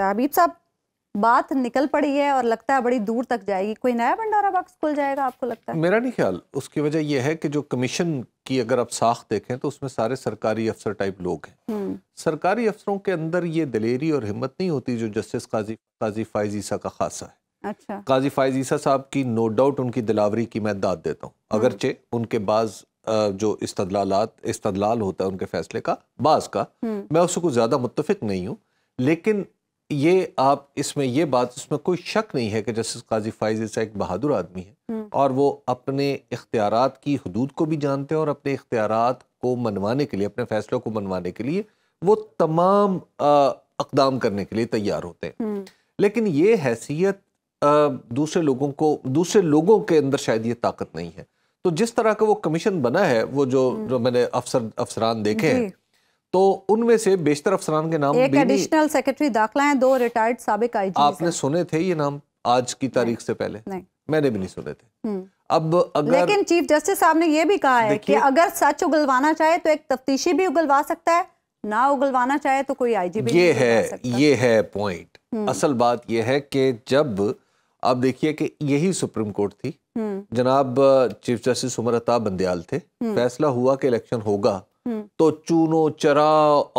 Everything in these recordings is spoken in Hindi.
ताबीब साहब बात निकल पड़ी है और लगता है बड़ी दूर तक जाएगी कोई नया भंडारा बॉक्स खुल जाएगा आपको लगता है मेरा नहीं ख्याल उसकी वजह यह है कि जो कमीशन की अगर आप साख देखें तो उसमें सारे सरकारी अफसर टाइप लोग हैं हम्म। सरकारी अफसरों के अंदर ये दिलेरी और हिम्मत नहीं होती जो जस्टिस काजी काजी फाइज ईसा का खासा है अच्छा काजी फाइज ईसा साहब की नो डाउट उनकी दिलावरी की मैं दाद देता हूँ हम्म। अगरचे उनके बाद जो इस्तदलालात इस्तदलाल होता है उनके फैसले का बाज का हम्म। मैं उससे कुछ ज़्यादा मुतफिक नहीं हूँ लेकिन ये आप इसमें ये बात इसमें कोई शक नहीं है कि जस्टिस काजी फाइज ऐसा एक बहादुर आदमी है हम्म। और वो अपने इख्तियार की हदूद को भी जानते हैं और अपने इख्तियार को मनवाने के लिए अपने फैसलों को मनवाने के लिए वो तमाम अकदाम करने के लिए तैयार होते हैं हम्म। लेकिन ये हैसियत दूसरे लोगों को दूसरे लोगों के अंदर शायद ये ताकत नहीं है तो जिस तरह का वो कमीशन बना है वो जो हम्म। जो मैंने अफसर अफसरान देखे हैं तो उनमें से बेशतर अफसरान के नाम एक एडिशनल सेक्रेटरी दाखला है दो रिटायर्ड सबक आई आपने सुने थे ये नाम आज की तारीख से पहले नहीं मैंने भी नहीं सुने थे हम्म। अब अगर लेकिन चीफ जस्टिस साहब ने यह भी कहा है कि अगर सच उगलवाना चाहे तो एक तफ्तीशी भी उगलवा सकता है ना उगलवाना चाहे तो कोई आईजी भी ये है ये है पॉइंट असल बात यह है कि जब आप देखिए कि यही सुप्रीम कोर्ट थी हम्म। जनाब चीफ जस्टिस उमर अताब बंदयाल थे हम्म। फैसला हुआ कि इलेक्शन होगा तो चूनो चरा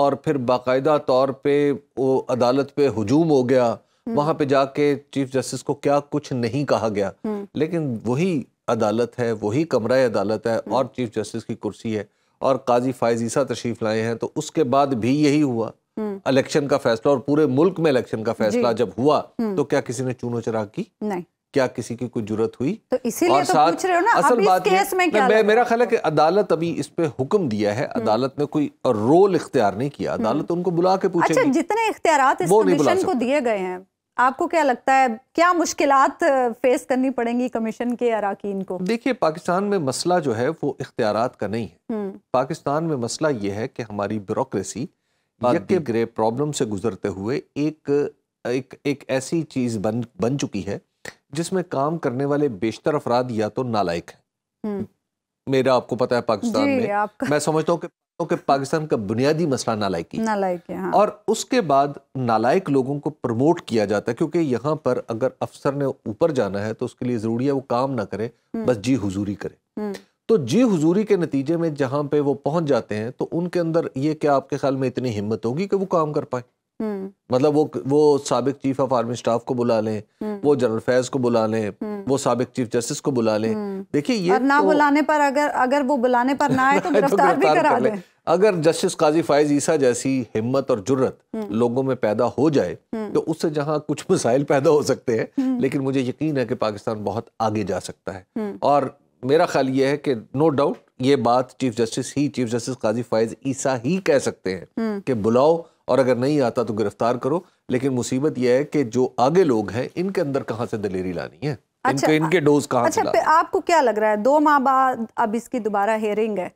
और फिर बाकायदा तौर पे वो अदालत पे हजूम हो गया हम्म। वहां पे जाके चीफ जस्टिस को क्या कुछ नहीं कहा गया हम्म। लेकिन वही अदालत है वही कमरा अदालत है हम्म। और चीफ जस्टिस की कुर्सी है और काजी फायज ईसा तशरीफ लाए हैं तो उसके बाद भी यही हुआ इलेक्शन का फैसला और पूरे मुल्क में इलेक्शन का फैसला जब हुआ तो क्या किसी ने चूनो चरा की नहीं क्या किसी की कोई जरूरत हुई तो इसीलिए तो पूछ रहे हो ना असल बात केस में क्या मैं, मेरा ख्याल है कि अदालत अभी इस पे हुक्म दिया है हम्म। अदालत ने कोई रोल इख्तियार नहीं किया अदालत हम्म। उनको बुला के पूछे अच्छा जितने इख्तियार कमीशन को दिए गए हैं आपको क्या लगता है क्या मुश्किल फेस करनी पड़ेंगी कमीशन के अरकान को देखिये पाकिस्तान में मसला जो है वो इख्तियार का नहीं है हम्म। पाकिस्तान में मसला ये है कि हमारी ब्यूरोसी ग्रे प्रॉब्लम से गुजरते हुए एक एक एक ऐसी चीज़ बन बन चुकी है जिसमें काम करने वाले बेशतर अफराद या तो नालायक हैं हम्म। मेरा आपको पता है पाकिस्तान में मैं समझता हूँ तो कि पाकिस्तान का बुनियादी मसला नालायकी नालायक हाँ। और उसके बाद नालायक लोगों को प्रमोट किया जाता है क्योंकि यहाँ पर अगर अफसर ने ऊपर जाना है तो उसके लिए ज़रूरी है वो काम ना करे हम्म। बस जी हुजूरी करे हम्म। तो जी हुजूरी के नतीजे में जहाँ पे वो पहुंच जाते हैं तो उनके अंदर ये क्या आपके ख्याल में इतनी हिम्मत होगी कि वो काम कर पाए हम्म। मतलब वो वो सबक चीफ ऑफ आर्मी स्टाफ को बुला लें हम्म। वो जनरल फैज को बुला लें हम्म। वो सबक चीफ जस्टिस को बुला लें देखिए ये ना तो, बुलाने पर अगर अगर वो बुलाने पर ना आए तो, तो गिरफ्तार भी करा लें अगर जस्टिस काजी फायज ईसा जैसी हिम्मत और जुर्रत लोगों में पैदा हो जाए तो उससे जहां कुछ मसाइल पैदा हो सकते हैं लेकिन मुझे यकीन है कि पाकिस्तान बहुत आगे जा सकता है और मेरा ख्याल ये है कि नो डाउट ये बात चीफ जस्टिस ही चीफ जस्टिस काजी फायज ईसा ही कह सकते हैं कि बुलाओ और अगर नहीं आता तो गिरफ्तार करो लेकिन मुसीबत यह है कि जो आगे लोग हैं इनके अंदर कहाँ से दलेरी लानी है अच्छा, इनके इनके डोज कहाँ अच्छा, से आपको क्या लग रहा है दो माह बाद अब इसकी दोबारा हेयरिंग है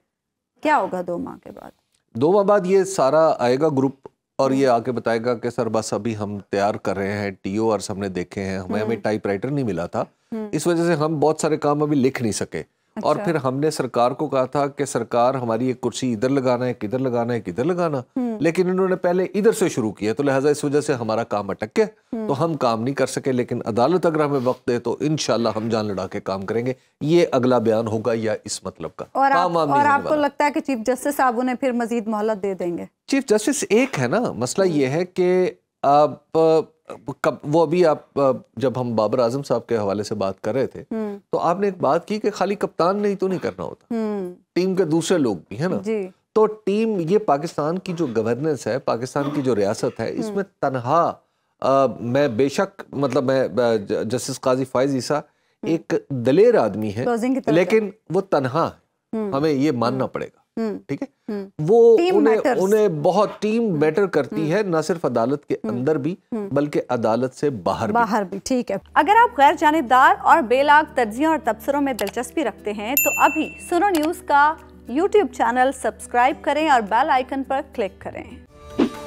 क्या होगा दो माह के बाद दो माह बाद ये सारा आएगा ग्रुप और ये आके बताएगा कि सर बस अभी हम तैयार कर रहे हैं टीओ और हमने देखे हैं हमें हम्म। हमें टाइपराइटर नहीं मिला था हम्म। इस वजह से हम बहुत सारे काम अभी लिख नहीं सके अच्छा। और फिर हमने सरकार को कहा था कि सरकार हमारी एक कुर्सी इधर लगाना है किधर लगाना है किधर लगाना हम्म। लेकिन इन्होंने पहले इधर से शुरू किया तो लिहाजा इस वजह से हमारा काम अटक गया हम्म। तो हम काम नहीं कर सके लेकिन अदालत अगर हमें वक्त दे तो इन हम जान लड़ा के काम करेंगे ये अगला बयान होगा या इस मतलब का और, आप, और आपको लगता है कि चीफ जस्टिस साहब उन्हें फिर मजीद मोहलत दे देंगे चीफ जस्टिस एक है ना मसला हम्म। ये है कि आप कब वो अभी आप जब हम बाबर आजम साहब के हवाले से बात कर रहे थे हम्म। तो आपने एक बात की कि खाली कप्तान नहीं तो नहीं करना होता हम्म। टीम के दूसरे लोग भी है ना तो टीम ये पाकिस्तान की जो गवर्नेंस है पाकिस्तान की जो रियासत है हम्म। इसमें तनहा आ, मैं बेशक मतलब मैं जस्टिस काजी फायज ईसा एक दलेर आदमी है लेकिन वो तनहा हमें ये मानना पड़ेगा हम्म। ठीक है हम्म। वो उन्हें उन्हें बहुत टीम मैटर करती हम्म। है न सिर्फ अदालत के अंदर भी बल्कि अदालत से बाहर बाहर भी ठीक है अगर आप गैर जानबदार और बेलाग तर्जियों और तबसरों में दिलचस्पी रखते हैं तो अभी सुनो न्यूज का यूट्यूब चैनल सब्सक्राइब करें और बेल आइकन पर क्लिक करें